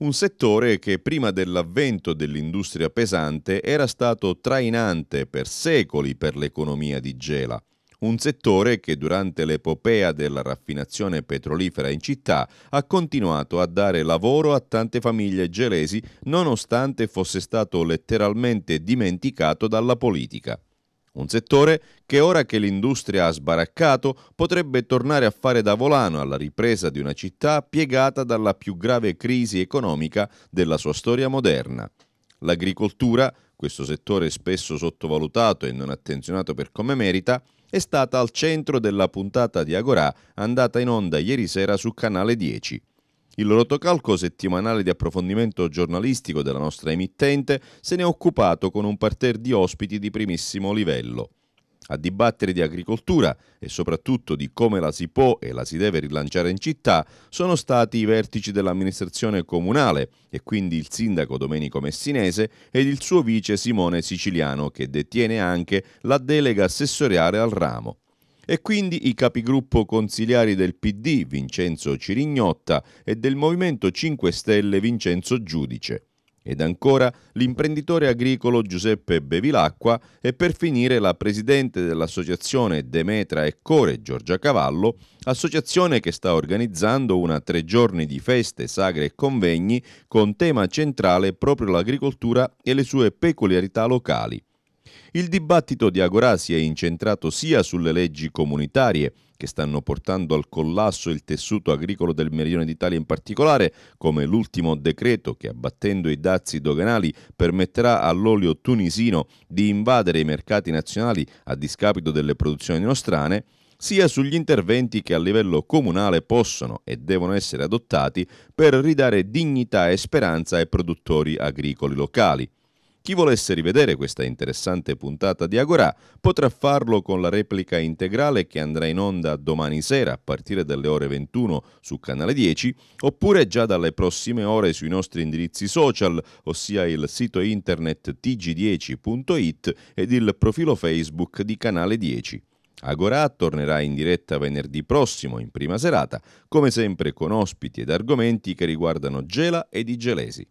Un settore che prima dell'avvento dell'industria pesante era stato trainante per secoli per l'economia di Gela un settore che durante l'epopea della raffinazione petrolifera in città ha continuato a dare lavoro a tante famiglie gelesi nonostante fosse stato letteralmente dimenticato dalla politica. Un settore che ora che l'industria ha sbaraccato potrebbe tornare a fare da volano alla ripresa di una città piegata dalla più grave crisi economica della sua storia moderna. L'agricoltura, questo settore spesso sottovalutato e non attenzionato per come merita, è stata al centro della puntata di Agorà andata in onda ieri sera su Canale 10. Il Rotocalco settimanale di approfondimento giornalistico della nostra emittente se ne è occupato con un parterre di ospiti di primissimo livello. A dibattere di agricoltura e soprattutto di come la si può e la si deve rilanciare in città sono stati i vertici dell'amministrazione comunale e quindi il sindaco Domenico Messinese ed il suo vice Simone Siciliano che detiene anche la delega assessoriale al ramo e quindi i capigruppo consigliari del PD Vincenzo Cirignotta e del Movimento 5 Stelle Vincenzo Giudice ed ancora l'imprenditore agricolo Giuseppe Bevilacqua e per finire la presidente dell'associazione Demetra e Core Giorgia Cavallo, associazione che sta organizzando una tre giorni di feste, sagre e convegni con tema centrale proprio l'agricoltura e le sue peculiarità locali. Il dibattito di Agorà si è incentrato sia sulle leggi comunitarie, che stanno portando al collasso il tessuto agricolo del meridione d'Italia in particolare, come l'ultimo decreto che abbattendo i dazi doganali permetterà all'olio tunisino di invadere i mercati nazionali a discapito delle produzioni nostrane, sia sugli interventi che a livello comunale possono e devono essere adottati per ridare dignità e speranza ai produttori agricoli locali. Chi volesse rivedere questa interessante puntata di Agorà potrà farlo con la replica integrale che andrà in onda domani sera a partire dalle ore 21 su Canale 10 oppure già dalle prossime ore sui nostri indirizzi social, ossia il sito internet tg10.it ed il profilo Facebook di Canale 10. Agora tornerà in diretta venerdì prossimo, in prima serata, come sempre con ospiti ed argomenti che riguardano Gela e i gelesi.